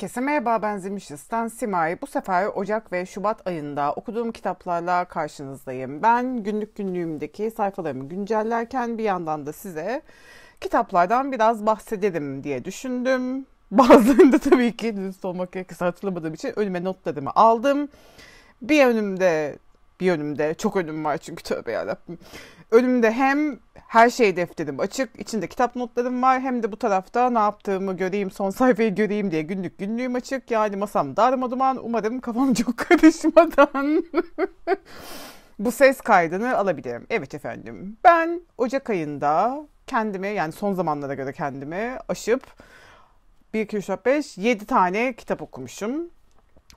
Herkese merhaba benzemiş Stan Simay. Bu sefer Ocak ve Şubat ayında okuduğum kitaplarla karşınızdayım. Ben günlük günlüğümdeki sayfalarımı güncellerken bir yandan da size kitaplardan biraz bahsedelim diye düşündüm. Bazılarında tabii ki dürüst olmak gerekirse hatırlamadığım için önüme notlarımı aldım. Bir önümde bir önümde çok önüm var çünkü tövbe yarabbim. Önümde hem her şeyi defterim açık, içinde kitap notlarım var hem de bu tarafta ne yaptığımı göreyim, son sayfayı göreyim diye günlük günlüğüm açık. Yani masam darmaduman, umarım kafam çok karışmadan bu ses kaydını alabilirim. Evet efendim, ben Ocak ayında kendimi yani son zamanlara göre kendimi aşıp 1, 2, 3, 4, 5, 7 tane kitap okumuşum.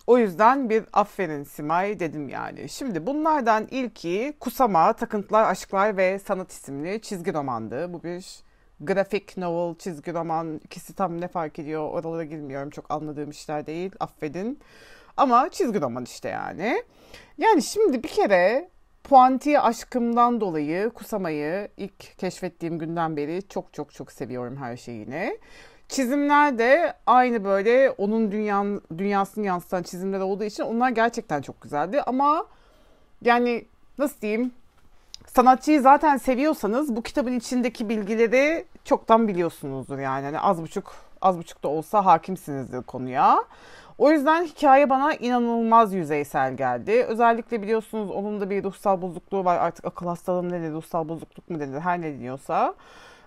O yüzden bir aferin Simay dedim yani. Şimdi bunlardan ilki Kusama, Takıntılar, Aşklar ve Sanat isimli çizgi romandı. Bu bir grafik novel, çizgi roman ikisi tam ne fark ediyor oralara girmiyorum. Çok anladığım işler değil affedin. Ama çizgi roman işte yani. Yani şimdi bir kere Puanti aşkımdan dolayı Kusama'yı ilk keşfettiğim günden beri çok çok çok seviyorum her şeyini. Çizimler de aynı böyle onun dünyanın, dünyasını yansıtan çizimler olduğu için onlar gerçekten çok güzeldi. Ama yani nasıl diyeyim sanatçıyı zaten seviyorsanız bu kitabın içindeki bilgileri çoktan biliyorsunuzdur yani. yani az buçuk az buçuk da olsa hakimsinizdir konuya. O yüzden hikaye bana inanılmaz yüzeysel geldi. Özellikle biliyorsunuz onun da bir ruhsal bozukluğu var. Artık akıl hastalığı mı dedi, ruhsal bozukluk mu dedi, her ne deniyorsa.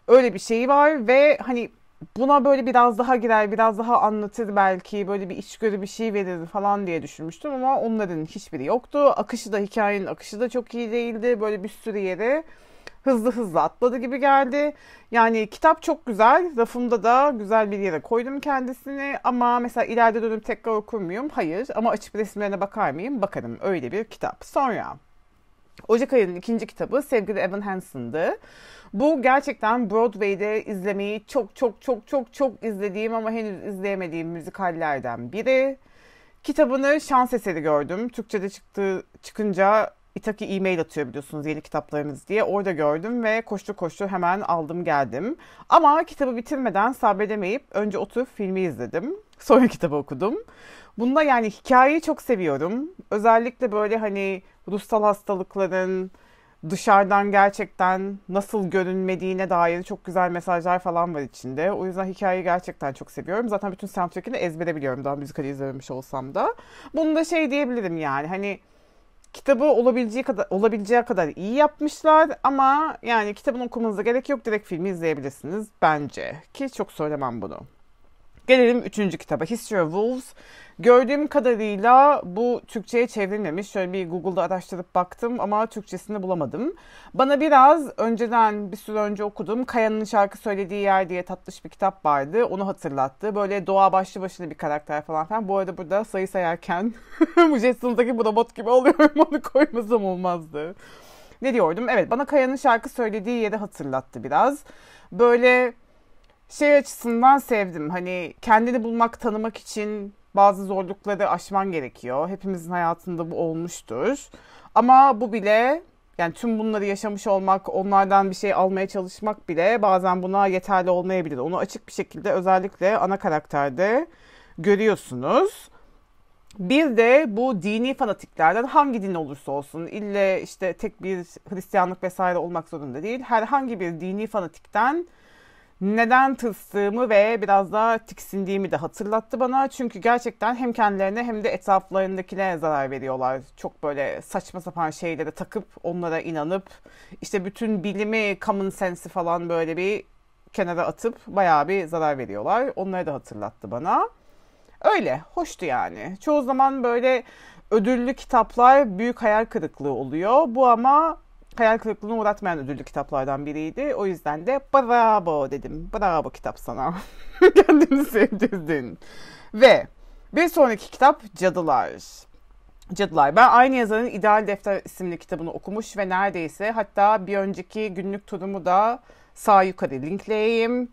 Öyle bir şeyi var ve hani buna böyle biraz daha girer, biraz daha anlatır belki, böyle bir içgörü bir şey verir falan diye düşünmüştüm ama onların hiçbiri yoktu. Akışı da hikayenin akışı da çok iyi değildi. Böyle bir sürü yere hızlı hızlı atladı gibi geldi. Yani kitap çok güzel. Rafımda da güzel bir yere koydum kendisini ama mesela ileride dönüp tekrar okur muyum? Hayır. Ama açık resimlerine bakar mıyım? Bakarım. Öyle bir kitap. Sonra Ocak ayının ikinci kitabı sevgili Evan Hansen'dı. Bu gerçekten Broadway'de izlemeyi çok çok çok çok çok izlediğim ama henüz izleyemediğim müzikallerden biri. Kitabını şans eseri gördüm. Türkçe'de çıktı, çıkınca İtaki e-mail atıyor biliyorsunuz yeni kitaplarınız diye. Orada gördüm ve koştu koştu hemen aldım geldim. Ama kitabı bitirmeden sabredemeyip önce oturup filmi izledim. Sonra kitabı okudum. Bunda yani hikayeyi çok seviyorum. Özellikle böyle hani ruhsal hastalıkların dışarıdan gerçekten nasıl görünmediğine dair çok güzel mesajlar falan var içinde. O yüzden hikayeyi gerçekten çok seviyorum. Zaten bütün soundtrack'ini ezbere biliyorum daha müzikali izlememiş olsam da. Bunu da şey diyebilirim yani hani kitabı olabileceği kadar olabileceği kadar iyi yapmışlar ama yani kitabın okumanıza gerek yok direkt filmi izleyebilirsiniz bence ki çok söylemem bunu. Gelelim üçüncü kitaba History of Wolves. Gördüğüm kadarıyla bu Türkçe'ye çevrilmemiş. Şöyle bir Google'da araştırıp baktım ama Türkçesini bulamadım. Bana biraz önceden bir süre önce okudum. Kaya'nın şarkı söylediği yer diye tatlış bir kitap vardı. Onu hatırlattı. Böyle doğa başlı başına bir karakter falan filan. Bu arada burada sayı sayarken bu bu robot gibi oluyorum. Onu koymasam olmazdı. Ne diyordum? Evet bana Kaya'nın şarkı söylediği yeri hatırlattı biraz. Böyle şey açısından sevdim. Hani kendini bulmak, tanımak için bazı zorlukları aşman gerekiyor. Hepimizin hayatında bu olmuştur. Ama bu bile yani tüm bunları yaşamış olmak, onlardan bir şey almaya çalışmak bile bazen buna yeterli olmayabilir. Onu açık bir şekilde özellikle ana karakterde görüyorsunuz. Bir de bu dini fanatiklerden hangi din olursa olsun ille işte tek bir Hristiyanlık vesaire olmak zorunda değil. Herhangi bir dini fanatikten neden tırstığımı ve biraz daha tiksindiğimi de hatırlattı bana. Çünkü gerçekten hem kendilerine hem de etraflarındakine zarar veriyorlar. Çok böyle saçma sapan şeylere takıp onlara inanıp işte bütün bilimi, common sense'i falan böyle bir kenara atıp bayağı bir zarar veriyorlar. Onları da hatırlattı bana. Öyle, hoştu yani. Çoğu zaman böyle ödüllü kitaplar büyük hayal kırıklığı oluyor. Bu ama hayal kırıklığına uğratmayan ödüllü kitaplardan biriydi. O yüzden de bravo dedim. Bravo kitap sana. Kendini sevdirdin. Ve bir sonraki kitap Cadılar. Cadılar. Ben aynı yazarın İdeal Defter isimli kitabını okumuş ve neredeyse hatta bir önceki günlük turumu da sağ yukarı linkleyeyim.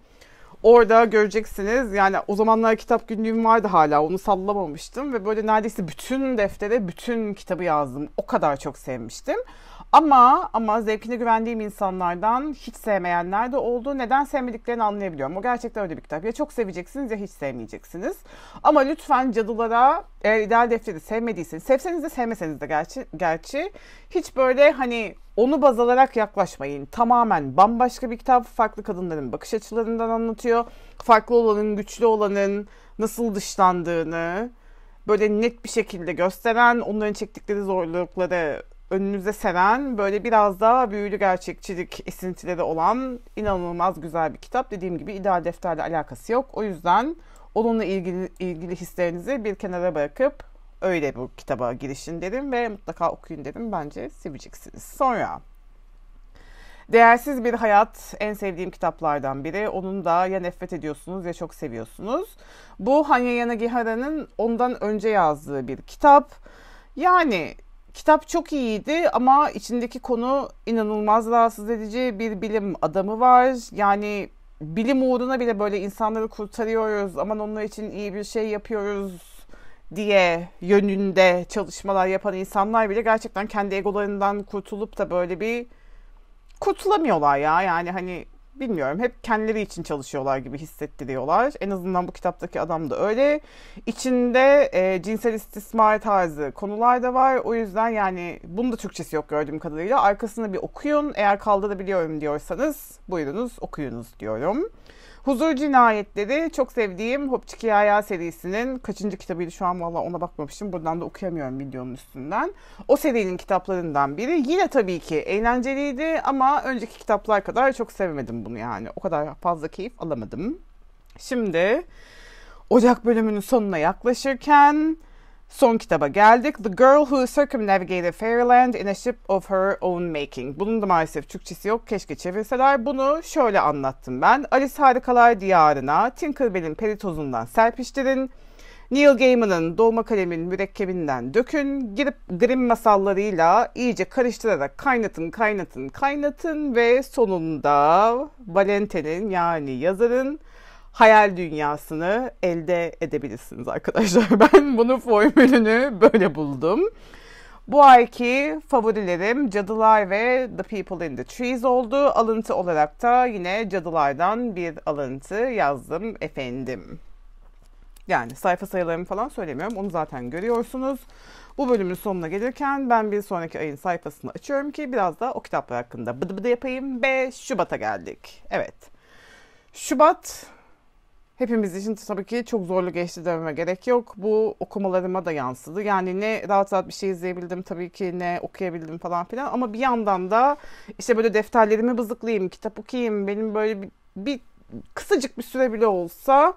Orada göreceksiniz yani o zamanlar kitap günlüğüm vardı hala onu sallamamıştım ve böyle neredeyse bütün deftere bütün kitabı yazdım. O kadar çok sevmiştim. Ama ama zevkine güvendiğim insanlardan hiç sevmeyenler de oldu. Neden sevmediklerini anlayabiliyorum. O gerçekten öyle bir kitap. Ya çok seveceksiniz ya hiç sevmeyeceksiniz. Ama lütfen cadılara eğer ideal defteri sevmediyseniz, sevseniz de sevmeseniz de gerçi, gerçi hiç böyle hani onu baz alarak yaklaşmayın. Tamamen bambaşka bir kitap. Farklı kadınların bakış açılarından anlatıyor. Farklı olanın, güçlü olanın nasıl dışlandığını, böyle net bir şekilde gösteren, onların çektikleri zorlukları önünüze seren böyle biraz daha büyülü gerçekçilik esintileri olan inanılmaz güzel bir kitap. Dediğim gibi ideal defterle alakası yok. O yüzden onunla ilgili, ilgili hislerinizi bir kenara bırakıp öyle bu kitaba girişin dedim ve mutlaka okuyun dedim. Bence seveceksiniz. Sonra Değersiz Bir Hayat en sevdiğim kitaplardan biri. Onun da ya nefret ediyorsunuz ya çok seviyorsunuz. Bu Hanya Yanagihara'nın ondan önce yazdığı bir kitap. Yani Kitap çok iyiydi ama içindeki konu inanılmaz rahatsız edici. Bir bilim adamı var. Yani bilim uğruna bile böyle insanları kurtarıyoruz. ama onlar için iyi bir şey yapıyoruz diye yönünde çalışmalar yapan insanlar bile gerçekten kendi egolarından kurtulup da böyle bir kurtulamıyorlar ya. Yani hani bilmiyorum hep kendileri için çalışıyorlar gibi hissettiriyorlar. En azından bu kitaptaki adam da öyle. İçinde e, cinsel istismar tarzı konular da var. O yüzden yani bunun da Türkçesi yok gördüğüm kadarıyla. Arkasını bir okuyun. Eğer kaldırabiliyorum diyorsanız buyurunuz okuyunuz diyorum. Huzur Cinayetleri çok sevdiğim Hopçik Yaya serisinin kaçıncı kitabıydı şu an valla ona bakmamışım. Buradan da okuyamıyorum videonun üstünden. O serinin kitaplarından biri. Yine tabii ki eğlenceliydi ama önceki kitaplar kadar çok sevmedim bunu yani. O kadar fazla keyif alamadım. Şimdi Ocak bölümünün sonuna yaklaşırken son kitaba geldik. The Girl Who Circumnavigated Fairyland in a Ship of Her Own Making. Bunun da maalesef Türkçesi yok. Keşke çevirseler. Bunu şöyle anlattım ben. Alice Harikalar Diyarı'na Tinkerbell'in peritozundan serpiştirin. Neil Gaiman'ın Dolma Kalem'in mürekkebinden dökün, girip grim masallarıyla iyice karıştırarak kaynatın, kaynatın, kaynatın ve sonunda Valentin'in yani yazarın hayal dünyasını elde edebilirsiniz arkadaşlar. Ben bunu formülünü böyle buldum. Bu ayki favorilerim Cadılar ve The People in the Trees oldu. Alıntı olarak da yine Cadılar'dan bir alıntı yazdım efendim. Yani sayfa sayılarımı falan söylemiyorum. Onu zaten görüyorsunuz. Bu bölümün sonuna gelirken ben bir sonraki ayın sayfasını açıyorum ki biraz da o kitaplar hakkında bıdı bıdı yapayım ve Şubat'a geldik. Evet. Şubat Hepimiz için tabii ki çok zorlu geçti dememe gerek yok. Bu okumalarıma da yansıdı. Yani ne rahat rahat bir şey izleyebildim tabii ki ne okuyabildim falan filan. Ama bir yandan da işte böyle defterlerimi bızıklayayım, kitap okuyayım. Benim böyle bir, bir kısacık bir süre bile olsa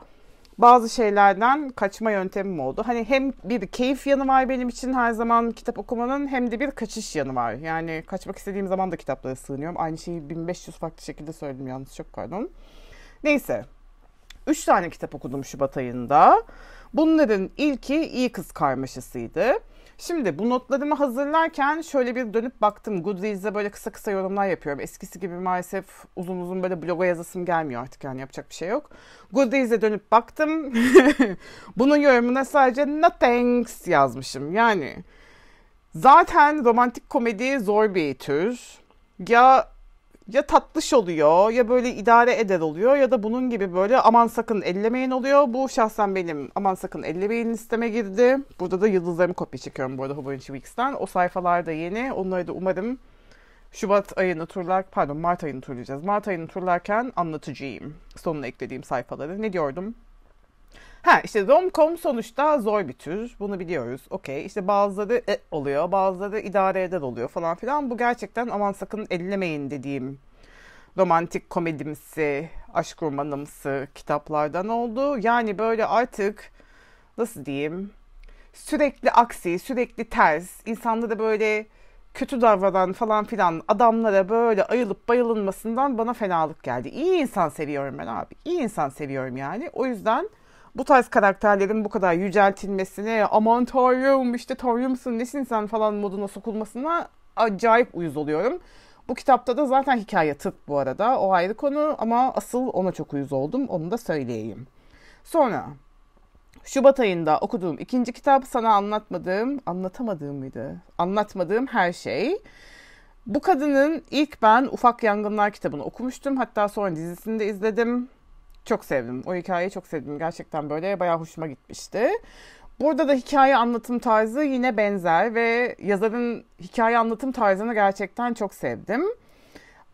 bazı şeylerden kaçma yöntemim oldu. Hani hem bir keyif yanı var benim için her zaman kitap okumanın hem de bir kaçış yanı var. Yani kaçmak istediğim zaman da kitaplara sığınıyorum. Aynı şeyi 1500 farklı şekilde söyledim yalnız çok pardon. Neyse 3 tane kitap okudum Şubat ayında. Bunların ilki iyi Kız Karmaşası'ydı. Şimdi bu notlarımı hazırlarken şöyle bir dönüp baktım. Goodreads'e böyle kısa kısa yorumlar yapıyorum. Eskisi gibi maalesef uzun uzun böyle bloga yazasım gelmiyor artık yani yapacak bir şey yok. Goodreads'e dönüp baktım. Bunun yorumuna sadece nothings yazmışım. Yani zaten romantik komedi zor bir tür. Ya ya tatlış oluyor ya böyle idare eder oluyor ya da bunun gibi böyle aman sakın ellemeyin oluyor. Bu şahsen benim aman sakın ellemeyin listeme girdi. Burada da yıldızlarımı kopya çekiyorum bu arada Hobonichi Weeks'ten. O sayfalar da yeni. Onları da umarım Şubat ayını turlar, pardon Mart ayını turlayacağız. Mart ayını turlarken anlatıcıyım Sonuna eklediğim sayfaları. Ne diyordum? Ha işte romcom sonuçta zor bir tür. Bunu biliyoruz. Okey. İşte bazıları e, oluyor, bazıları idare eder oluyor falan filan. Bu gerçekten aman sakın ellemeyin dediğim romantik komedimsi, aşk romanımsı kitaplardan oldu. Yani böyle artık nasıl diyeyim? Sürekli aksi, sürekli ters, insanlara böyle kötü davranan falan filan adamlara böyle ayılıp bayılınmasından bana fenalık geldi. İyi insan seviyorum ben abi. İyi insan seviyorum yani. O yüzden bu tarz karakterlerin bu kadar yüceltilmesine aman tanrım işte tanrımsın nesin sen falan moduna sokulmasına acayip uyuz oluyorum. Bu kitapta da zaten hikaye tırt bu arada o ayrı konu ama asıl ona çok uyuz oldum onu da söyleyeyim. Sonra Şubat ayında okuduğum ikinci kitap sana anlatmadığım, anlatamadığım mıydı? Anlatmadığım her şey. Bu kadının ilk ben Ufak Yangınlar kitabını okumuştum. Hatta sonra dizisini de izledim çok sevdim. O hikayeyi çok sevdim. Gerçekten böyle bayağı hoşuma gitmişti. Burada da hikaye anlatım tarzı yine benzer ve yazarın hikaye anlatım tarzını gerçekten çok sevdim.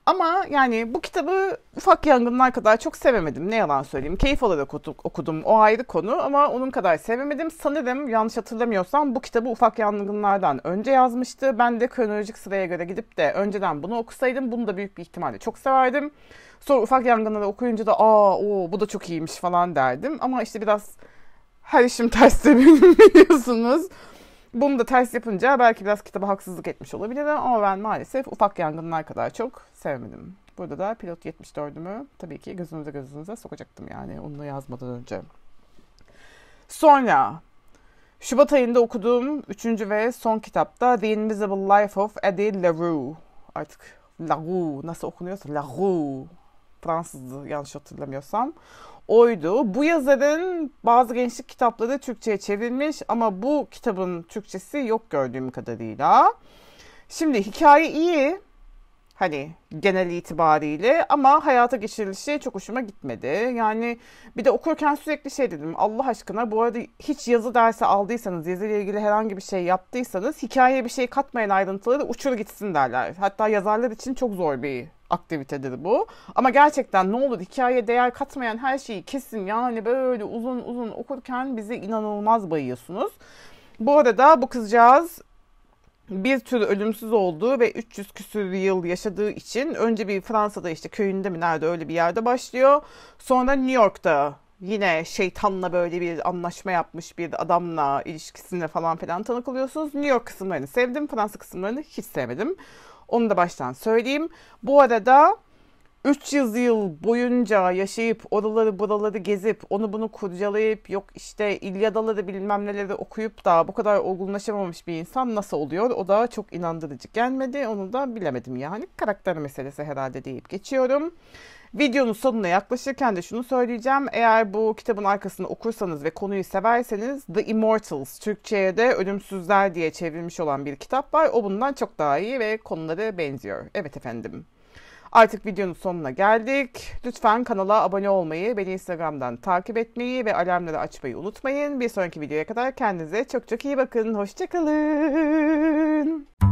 Ama yani bu kitabı ufak yangınlar kadar çok sevemedim. Ne yalan söyleyeyim. Keyif alarak okudum. O ayrı konu ama onun kadar sevemedim. Sanırım yanlış hatırlamıyorsam bu kitabı ufak yangınlardan önce yazmıştı. Ben de kronolojik sıraya göre gidip de önceden bunu okusaydım bunu da büyük bir ihtimalle çok severdim. Sonra ufak yangınları okuyunca da aa o bu da çok iyiymiş falan derdim. Ama işte biraz her işim terste biliyorsunuz. Bunu da ters yapınca belki biraz kitaba haksızlık etmiş olabilirim ama ben maalesef ufak yangınlar kadar çok sevmedim. Burada da pilot 74'ümü tabii ki gözünüze gözünüze sokacaktım yani onu yazmadan önce. Sonra Şubat ayında okuduğum üçüncü ve son kitapta The Invisible Life of Eddie LaRue. Artık LaRue nasıl okunuyorsa LaRue. Fransızdı yanlış hatırlamıyorsam oydu. Bu yazarın bazı gençlik kitapları Türkçe'ye çevrilmiş ama bu kitabın Türkçesi yok gördüğüm kadarıyla. Şimdi hikaye iyi Hani genel itibariyle ama hayata geçirilişi çok hoşuma gitmedi. Yani bir de okurken sürekli şey dedim Allah aşkına bu arada hiç yazı dersi aldıysanız yazıyla ilgili herhangi bir şey yaptıysanız hikayeye bir şey katmayan ayrıntıları uçur gitsin derler. Hatta yazarlar için çok zor bir aktivitedir bu. Ama gerçekten ne olur hikayeye değer katmayan her şeyi kesin yani böyle uzun uzun okurken bizi inanılmaz bayıyorsunuz. Bu arada bu kızcağız bir tür ölümsüz olduğu ve 300 küsür yıl yaşadığı için önce bir Fransa'da işte köyünde mi nerede öyle bir yerde başlıyor. Sonra New York'ta yine şeytanla böyle bir anlaşma yapmış bir adamla ilişkisinde falan filan tanık oluyorsunuz. New York kısımlarını sevdim. Fransa kısımlarını hiç sevmedim. Onu da baştan söyleyeyim. Bu arada 300 yıl boyunca yaşayıp oraları buraları gezip onu bunu kurcalayıp yok işte İlyadaları bilmem neleri okuyup da bu kadar olgunlaşamamış bir insan nasıl oluyor? O da çok inandırıcı gelmedi. Onu da bilemedim yani. Karakter meselesi herhalde deyip geçiyorum. Videonun sonuna yaklaşırken de şunu söyleyeceğim. Eğer bu kitabın arkasını okursanız ve konuyu severseniz The Immortals Türkçe'ye de Ölümsüzler diye çevrilmiş olan bir kitap var. O bundan çok daha iyi ve konuları benziyor. Evet efendim. Artık videonun sonuna geldik. Lütfen kanala abone olmayı, beni Instagram'dan takip etmeyi ve alarmları açmayı unutmayın. Bir sonraki videoya kadar kendinize çok çok iyi bakın. Hoşçakalın.